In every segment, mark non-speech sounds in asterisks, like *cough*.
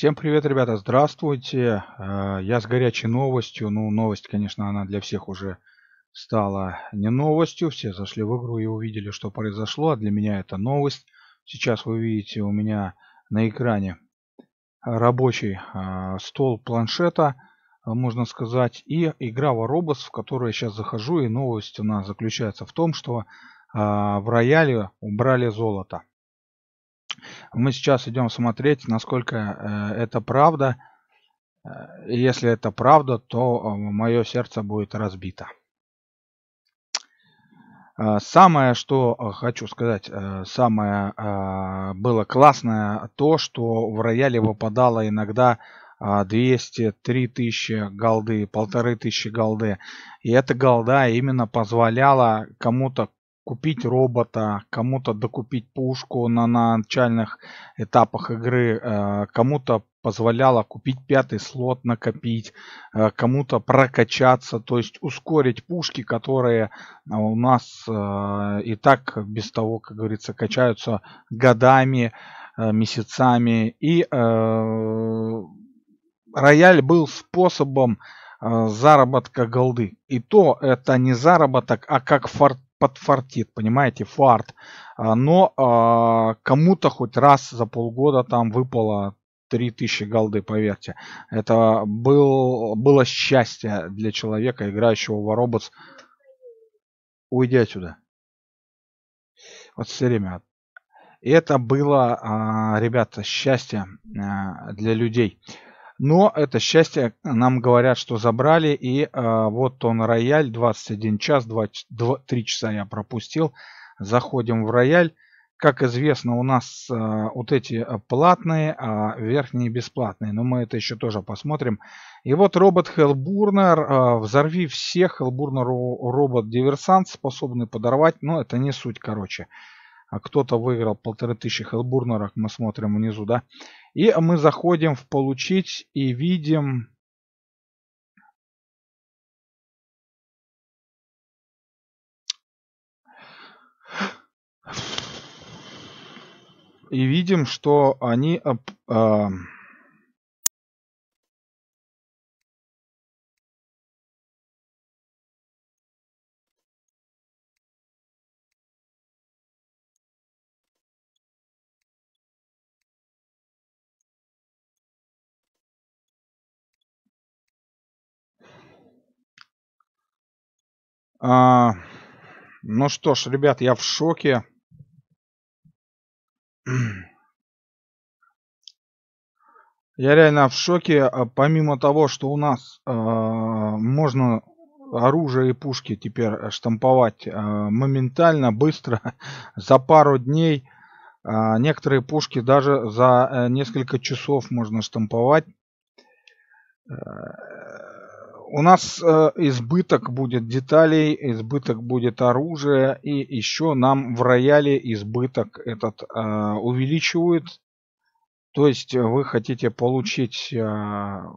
Всем привет, ребята, здравствуйте. Э, я с горячей новостью. Ну, новость, конечно, она для всех уже стала не новостью. Все зашли в игру и увидели, что произошло. А для меня это новость. Сейчас вы видите у меня на экране рабочий а, стол планшета, а, можно сказать, и игра Воробос, в которую я сейчас захожу. И новость у нас заключается в том, что а, в рояле убрали золото. Мы сейчас идем смотреть, насколько э, это правда. Э, если это правда, то э, мое сердце будет разбито. Самое, что хочу сказать, самое было классное то, что в рояле выпадало иногда 200, 3000 голды, полторы тысячи голды. И эта голда именно позволяла кому-то купить робота, кому-то докупить пушку на начальных этапах игры, э, кому-то позволяло купить пятый слот, накопить, э, кому-то прокачаться, то есть ускорить пушки, которые э, у нас и так без того, как говорится, качаются годами, месяцами. И рояль был способом Э, заработка голды. И то это не заработок, а как форт, подфартит, понимаете, фарт. Э, но а, кому-то хоть раз за полгода там выпало 3000 голды, поверьте. Это был, было счастье для человека, играющего в Роботс. Уйди отсюда. Вот все время. И это было, ребята, счастье для людей. Но это счастье, нам говорят, что забрали, и э, вот он рояль, 21 час, 2, 2, 3 часа я пропустил. Заходим в рояль. Как известно, у нас э, вот эти а, платные, а верхние бесплатные, но мы это еще тоже посмотрим. И вот робот Хелбурнер, э, взорви всех, Хелбурнер робот-диверсант, способный подорвать, но это не суть, короче а кто-то выиграл полторы тысячи Хелбурнерах, мы смотрим внизу, да. И мы заходим в получить и видим... И видим, что они... Э, А, ну что ж, ребят, я в шоке. Я реально в шоке, а, помимо того, что у нас э, можно оружие и пушки теперь э, штамповать э, моментально, быстро, *laughs* за пару дней. Э, некоторые пушки даже за э, несколько часов можно штамповать. Э, у нас э, избыток будет деталей, избыток будет оружия, и еще нам в рояле избыток этот э, увеличивают. То есть э, вы хотите получить, э, я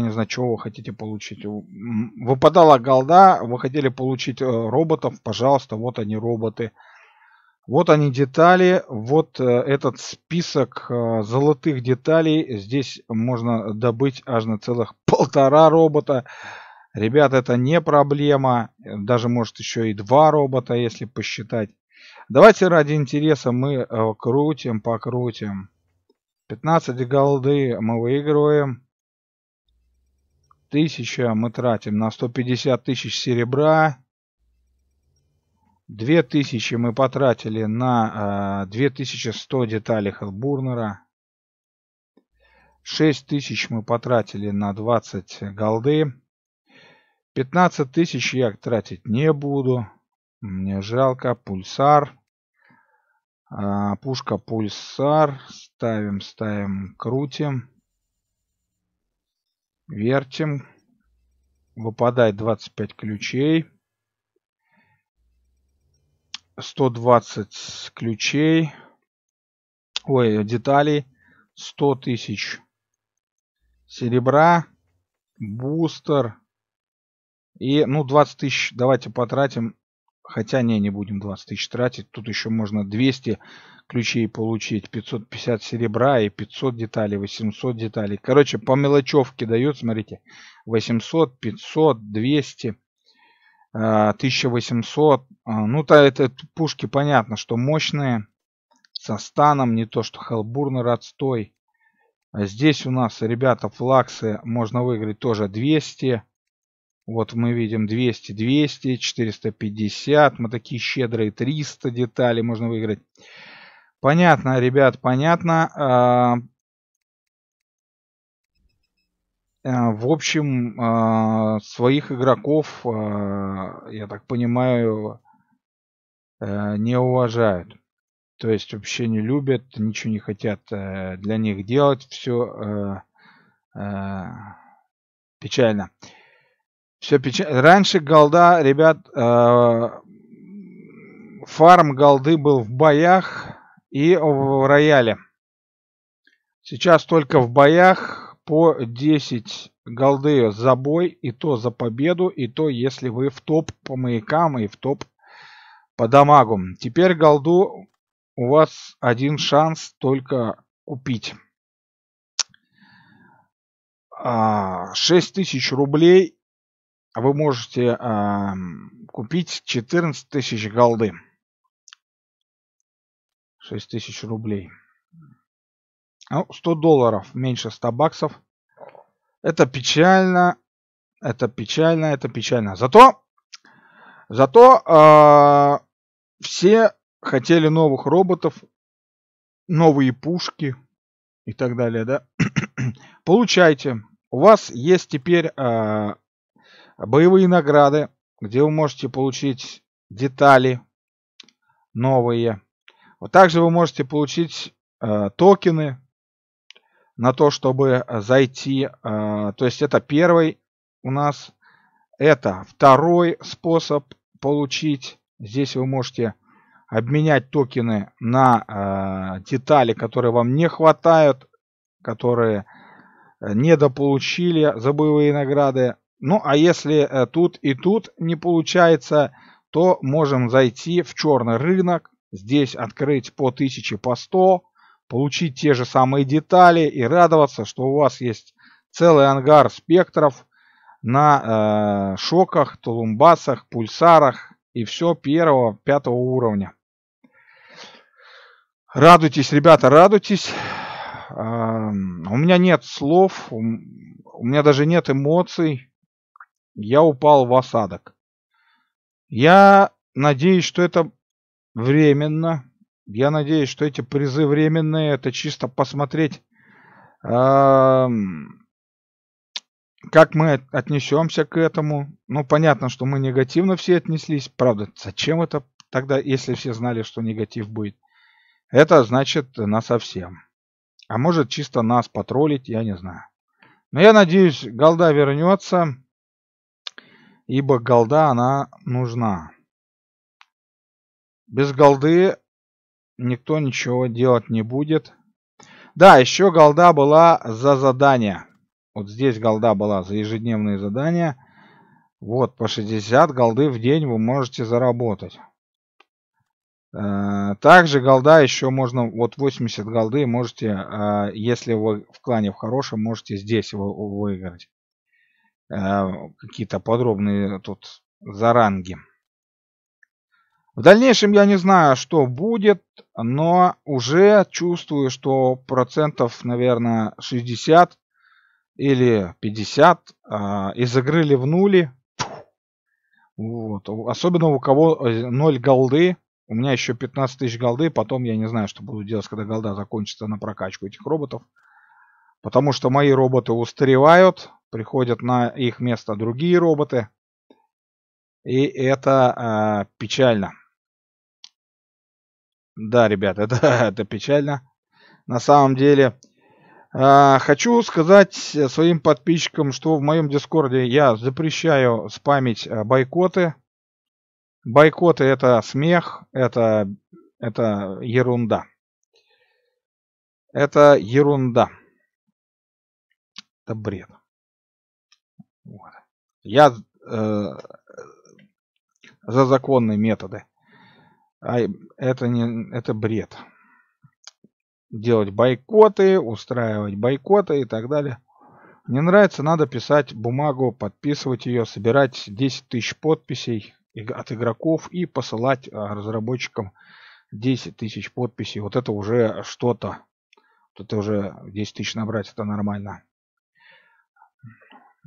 не знаю, чего вы хотите получить. Выпадала голда, вы хотели получить э, роботов, пожалуйста, вот они роботы. Вот они детали, вот э, этот список э, золотых деталей. Здесь можно добыть аж на целых *laughs* полтора робота. Ребят, это не проблема. Даже может еще и два робота, если посчитать. Давайте ради интереса мы э, крутим, покрутим. 15 голды мы выигрываем. тысяча мы тратим на 150 тысяч серебра. 2000 мы потратили на 2100 э, деталей Хелбурнера. 6000 мы потратили на 20 голды. 15000 я тратить не буду. Мне жалко. Пульсар. А, пушка пульсар. Ставим, ставим, крутим. Вертим. Выпадает 25 ключей. 120 ключей, ой, деталей, 100 тысяч серебра, бустер и, ну, 20 тысяч давайте потратим, хотя не, не будем 20 тысяч тратить, тут еще можно 200 ключей получить, 550 серебра и 500 деталей, 800 деталей. Короче, по мелочевке дает, смотрите, 800, 500, 200, 1800. А, а, ну, то это пушки, понятно, что мощные. Со станом, не то что Хелбурнер отстой. А здесь у нас, ребята, флаксы можно выиграть тоже 200. Вот мы видим 200, 200, 450. Мы такие щедрые, 300 деталей можно выиграть. Понятно, ребят, понятно. Э, в общем, а, своих игроков, а, я так понимаю, э, не уважают. То есть вообще не любят, ничего не хотят э, для них делать. Все печально. Все печально. Раньше голда, ребят, фарм голды был в боях и в рояле. Сейчас только в боях, по 10 голды за бой, и то за победу, и то если вы в топ по маякам и в топ по дамагу. Теперь голду у вас один шанс только купить. 6 а, тысяч рублей вы можете а, купить 14 тысяч голды. 6 тысяч рублей. Ну, а, 100 долларов, меньше 100 баксов. Это печально, это печально, это печально. Зато, зато э, все хотели новых роботов, новые пушки и так далее, да? *clears throat* Получайте. У вас есть теперь э, боевые награды, где вы можете получить детали новые. Вот также вы можете получить э, токены на то, чтобы э, зайти. Э, то есть это первый у нас. Это второй способ получить. Здесь вы можете обменять токены на э, детали, которые вам не хватают, которые недополучили за боевые награды. Ну а если тут и тут не получается, то можем зайти в черный рынок. Здесь открыть по 1000, по 100 получить те же самые детали и радоваться, что у вас есть целый ангар спектров на э, шоках, тулумбасах, пульсарах и все первого, пятого уровня. Радуйтесь, ребята, радуйтесь. Э, у меня нет слов, у меня даже нет эмоций. Я упал в осадок. Я надеюсь, что это временно. Я надеюсь, что эти призы временные, это чисто посмотреть, как мы отнесемся к этому. Ну, понятно, что мы негативно все отнеслись. Правда, зачем это тогда, если все знали, что негатив будет? Это значит на совсем. А может, чисто нас потроллить, я не знаю. Но я надеюсь, голда вернется, ибо голда, она нужна. Без голды никто ничего делать не будет. Да, еще голда была за задания. Вот здесь голда была за ежедневные задания. Вот, по 60 голды в день вы можете заработать. Э, также голда еще можно, вот 80 голды можете, э, если вы в клане в хорошем, можете здесь выиграть. Э, какие-то подробные тут за ранги. В дальнейшем я не знаю, что будет, но уже чувствую, что процентов, наверное, 60 или 50 э, а, из игры ливнули. Вот. Особенно у кого 0 э, голды. У меня еще 15 тысяч голды. Потом я не знаю, что буду делать, когда голда закончится на прокачку этих роботов. Потому что мои роботы устаревают. Приходят на их место другие роботы. И это э, печально. Да, ребят, *laughs* это, это печально. На самом деле, э, хочу сказать своим подписчикам, что в моем Дискорде я запрещаю спамить а, бойкоты. Бойкоты это смех, это, это ерунда. Это ерунда. Это бред. Вот. Я э, за законные методы. А это, не, это бред. Делать бойкоты, устраивать бойкоты и так далее. Не нравится, надо писать бумагу, подписывать ее, собирать 10 тысяч подписей от игроков и посылать а, разработчикам 10 тысяч подписей. Вот это уже что-то. Тут уже 10 тысяч набрать, это нормально.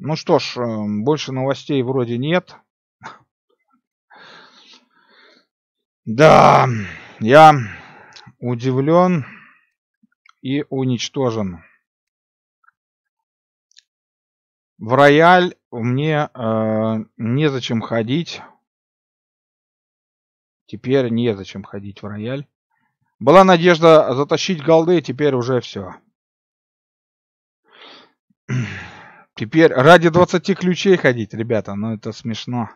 Ну что ж, эм, больше новостей вроде нет. Да, я удивлен и уничтожен. В рояль мне э, незачем ходить. Теперь незачем ходить в рояль. Была надежда затащить голды, теперь уже все. Теперь ради 20 ключей ходить, ребята, ну это смешно.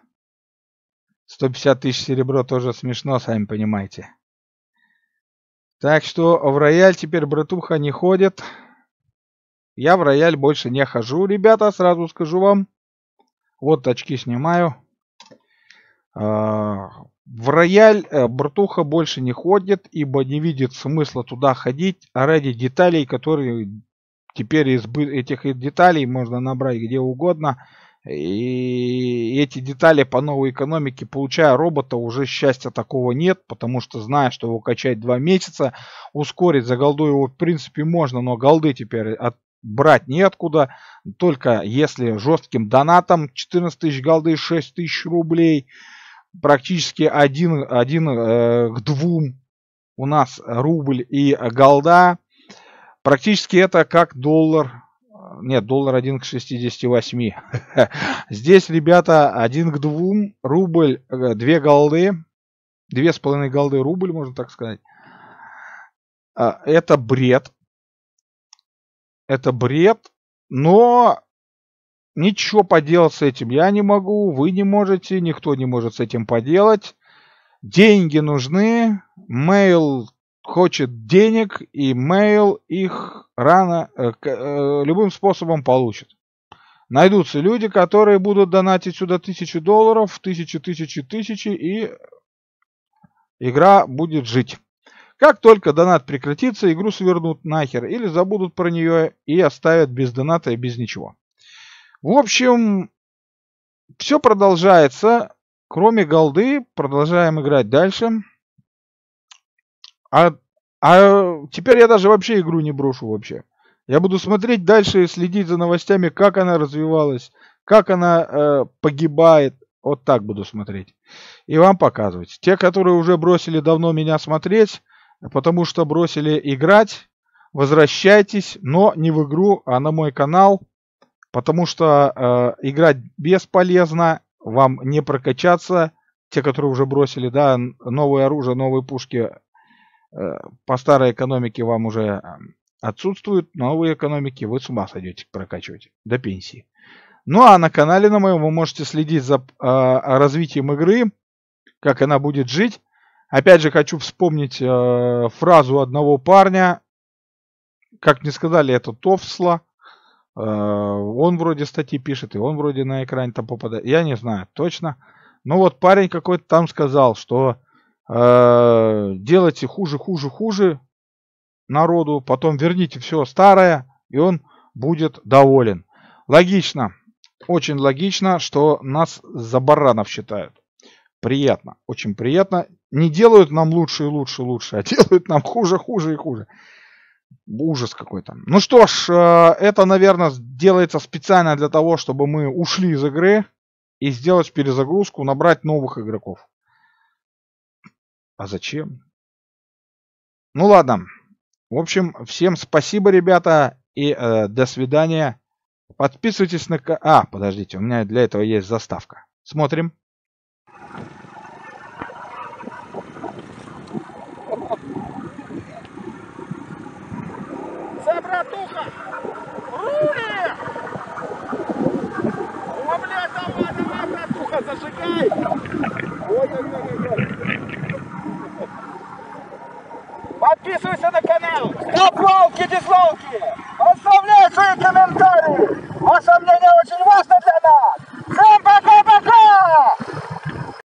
150 тысяч серебро тоже смешно, сами понимаете. Так что в рояль теперь братуха не ходит. Я в рояль больше не хожу, ребята, сразу скажу вам. Вот очки снимаю. А, в рояль э, братуха больше не ходит, ибо не видит смысла туда ходить а ради деталей, которые теперь из этих деталей можно набрать где угодно. И эти детали по новой экономике, получая робота, уже счастья такого нет, потому что зная, что его качать два месяца, ускорить за голду его в принципе можно, но голды теперь от брать неоткуда, только если жестким донатом 14 тысяч голды, 6 тысяч рублей, практически один, один э, к двум у нас рубль и голда, практически это как доллар нет, доллар 1 к 68. *laughs* Здесь, ребята, 1 к 2, рубль, 2 э, голды, 2,5 голды рубль, можно так сказать. А, это бред. Это бред, но ничего поделать с этим я не могу, вы не можете, никто не может с этим поделать. Деньги нужны, мейл хочет денег, и Mail их рано э, э, любым способом получит. Найдутся люди, которые будут донатить сюда тысячу долларов, тысячи, тысячи, тысячи, и игра будет жить. Как только донат прекратится, игру свернут нахер или забудут про нее и оставят без доната и без ничего. В общем, все продолжается, кроме голды, продолжаем играть дальше. А, а теперь я даже вообще игру не брошу вообще. Я буду смотреть дальше, следить за новостями, как она развивалась, как она э, погибает. Вот так буду смотреть. И вам показывать. Те, которые уже бросили давно меня смотреть, потому что бросили играть, возвращайтесь, но не в игру, а на мой канал. Потому что э, играть бесполезно, вам не прокачаться. Те, которые уже бросили, да, новые оружие, новые пушки Э, по старой экономике вам уже э, отсутствуют, новые экономики вы с ума сойдете прокачивать до пенсии. Ну а на канале на моем вы можете следить за э, развитием игры, как она будет жить. Опять же хочу вспомнить э, фразу одного парня, как не сказали, это Товсла. Э, он вроде статьи пишет, и он вроде на экране там попадает. Я не знаю точно. Но вот парень какой-то там сказал, что Э, делайте хуже, хуже, хуже народу, потом верните все старое, и он будет доволен. Логично, очень логично, что нас за баранов считают. Приятно, очень приятно. Не делают нам лучше и лучше лучше, а *laughs* делают нам хуже, хуже и хуже. Ужас какой-то. Ну что ж, э, это, наверное, делается специально для того, чтобы мы ушли из игры и сделать перезагрузку, набрать новых игроков. А зачем? Ну ладно. В общем, всем спасибо, ребята, и э, до свидания. Подписывайтесь на... А, подождите, у меня для этого есть заставка. Смотрим. За